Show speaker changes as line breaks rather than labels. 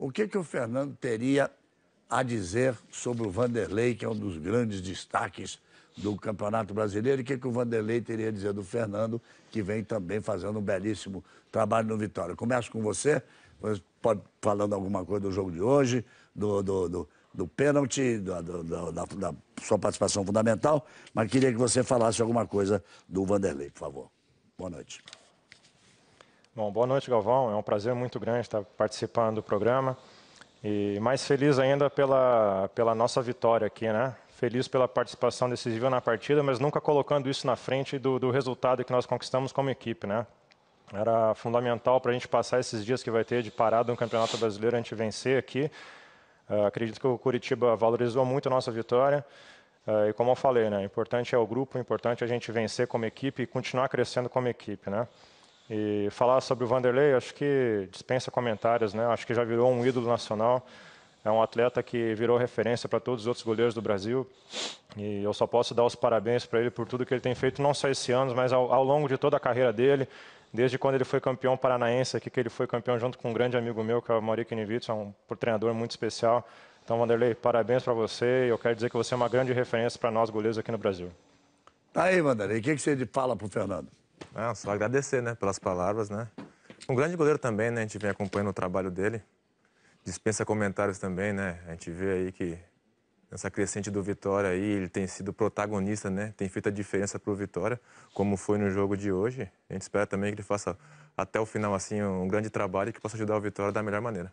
O que, que o Fernando teria a dizer sobre o Vanderlei, que é um dos grandes destaques do Campeonato Brasileiro, e o que, que o Vanderlei teria a dizer do Fernando, que vem também fazendo um belíssimo trabalho no Vitória. Começo com você, pode falando alguma coisa do jogo de hoje, do, do, do, do pênalti, da, da sua participação fundamental, mas queria que você falasse alguma coisa do Vanderlei, por favor. Boa noite.
Bom, boa noite, Galvão. É um prazer muito grande estar participando do programa. E mais feliz ainda pela, pela nossa vitória aqui, né? Feliz pela participação decisiva na partida, mas nunca colocando isso na frente do, do resultado que nós conquistamos como equipe, né? Era fundamental para a gente passar esses dias que vai ter de parada no Campeonato Brasileiro, a gente vencer aqui. Uh, acredito que o Curitiba valorizou muito a nossa vitória. Uh, e como eu falei, né? Importante é o grupo, importante é a gente vencer como equipe e continuar crescendo como equipe, né? E falar sobre o Vanderlei, acho que dispensa comentários, né? Acho que já virou um ídolo nacional. É um atleta que virou referência para todos os outros goleiros do Brasil. E eu só posso dar os parabéns para ele por tudo que ele tem feito, não só esse ano, mas ao, ao longo de toda a carreira dele desde quando ele foi campeão paranaense aqui, que ele foi campeão junto com um grande amigo meu, que é o Maurício Nivitz, é um treinador muito especial. Então, Vanderlei, parabéns para você. Eu quero dizer que você é uma grande referência para nós goleiros aqui no Brasil.
Aí, Vanderlei, o que, que você fala para o Fernando? Ah, só agradecer, né, pelas
palavras, né? Um grande goleiro também, né? A gente vem acompanhando o trabalho dele. Dispensa comentários também, né? A gente vê aí que nessa crescente do Vitória aí, ele tem sido protagonista, né? Tem feito a diferença para o Vitória, como foi no jogo de hoje. A gente espera também que ele faça até o final assim um grande trabalho e que possa ajudar o Vitória da melhor maneira.